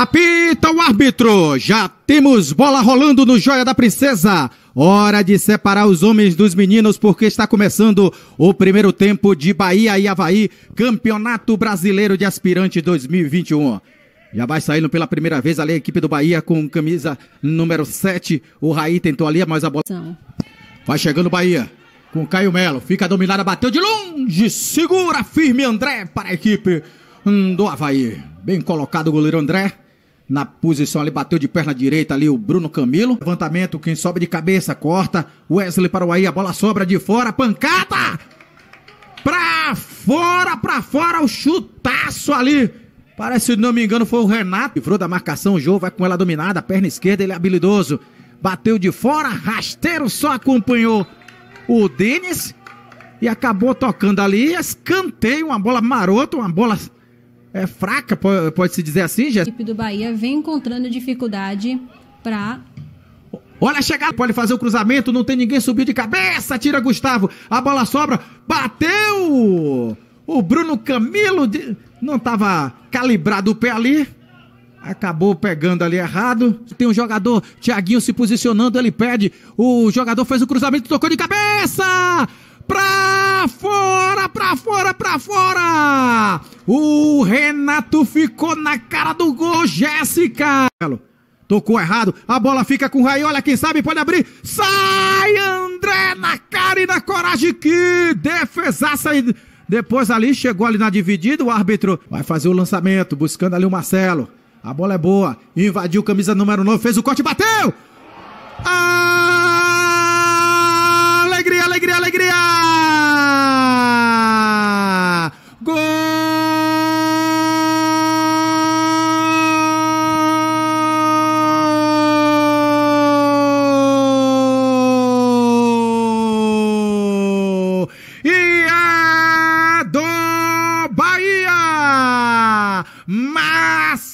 Apita o árbitro! Já temos bola rolando no Joia da Princesa. Hora de separar os homens dos meninos, porque está começando o primeiro tempo de Bahia e Havaí, Campeonato Brasileiro de Aspirante 2021. Já vai saindo pela primeira vez ali a equipe do Bahia com camisa número 7. O Raí tentou ali, mas a bola. Vai chegando o Bahia com Caio Melo. Fica dominada, bateu de longe. Segura firme André para a equipe hum, do Havaí. Bem colocado o goleiro André na posição ali, bateu de perna direita ali o Bruno Camilo. Levantamento, quem sobe de cabeça, corta. Wesley para o Aí, a bola sobra de fora, pancada! Pra fora, pra fora, o chutaço ali. Parece, se não me engano, foi o Renato. Livrou da marcação, o jogo vai com ela dominada, perna esquerda, ele é habilidoso. Bateu de fora, rasteiro só acompanhou o Denis e acabou tocando ali. Escanteio, uma bola marota, uma bola é fraca, pode-se dizer assim, Jéssica? A equipe do Bahia vem encontrando dificuldade para Olha a chegada, pode fazer o cruzamento, não tem ninguém subir de cabeça, tira Gustavo, a bola sobra, bateu! O Bruno Camilo de... não estava calibrado o pé ali, acabou pegando ali errado. Tem um jogador, Thiaguinho se posicionando, ele pede, o jogador fez o cruzamento, tocou de cabeça! Pra fora, pra fora, pra fora! O Renato ficou na cara do gol, Jéssica. Tocou errado, a bola fica com o Raí, olha quem sabe, pode abrir. Sai André na cara e na coragem, que defesaça. Depois ali, chegou ali na dividida, o árbitro vai fazer o lançamento, buscando ali o Marcelo. A bola é boa, invadiu camisa número 9, fez o corte, bateu!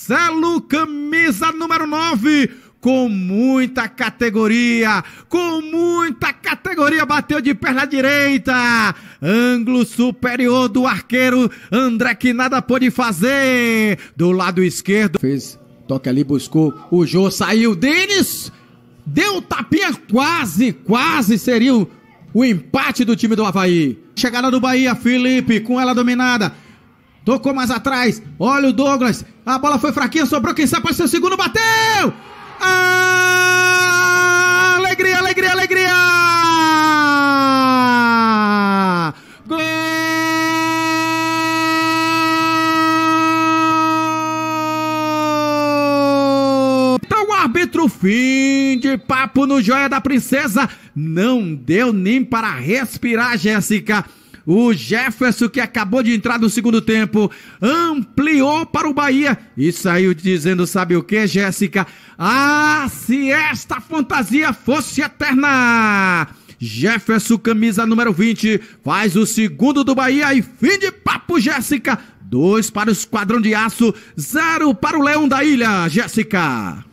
Marcelo, camisa número 9, com muita categoria, com muita categoria, bateu de perna direita, ângulo superior do arqueiro, André que nada pôde fazer, do lado esquerdo, fez toque ali, buscou o Jô, saiu, Denis, deu tapinha, quase, quase seria o, o empate do time do Havaí, chegada do Bahia, Felipe, com ela dominada, Tocou mais atrás. Olha o Douglas. A bola foi fraquinha, sobrou quem sabe pode ser o segundo. Bateu! Ah, alegria, alegria, alegria! Gol! Tá o árbitro fim de papo no Joia da Princesa. Não deu nem para respirar, Jéssica. O Jefferson, que acabou de entrar no segundo tempo, ampliou para o Bahia e saiu dizendo: sabe o que, Jéssica? Ah, se esta fantasia fosse eterna! Jefferson, camisa número 20, faz o segundo do Bahia e fim de papo, Jéssica! Dois para o Esquadrão de Aço, zero para o Leão da Ilha, Jéssica!